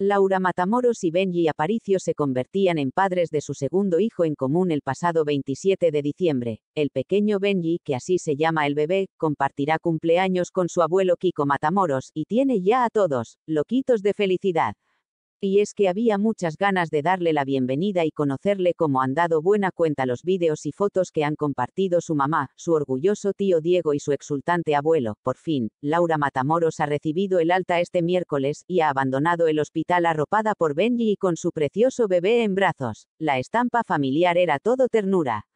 Laura Matamoros y Benji Aparicio se convertían en padres de su segundo hijo en común el pasado 27 de diciembre. El pequeño Benji, que así se llama el bebé, compartirá cumpleaños con su abuelo Kiko Matamoros y tiene ya a todos, loquitos de felicidad y es que había muchas ganas de darle la bienvenida y conocerle como han dado buena cuenta los vídeos y fotos que han compartido su mamá, su orgulloso tío Diego y su exultante abuelo. Por fin, Laura Matamoros ha recibido el alta este miércoles y ha abandonado el hospital arropada por Benji y con su precioso bebé en brazos. La estampa familiar era todo ternura.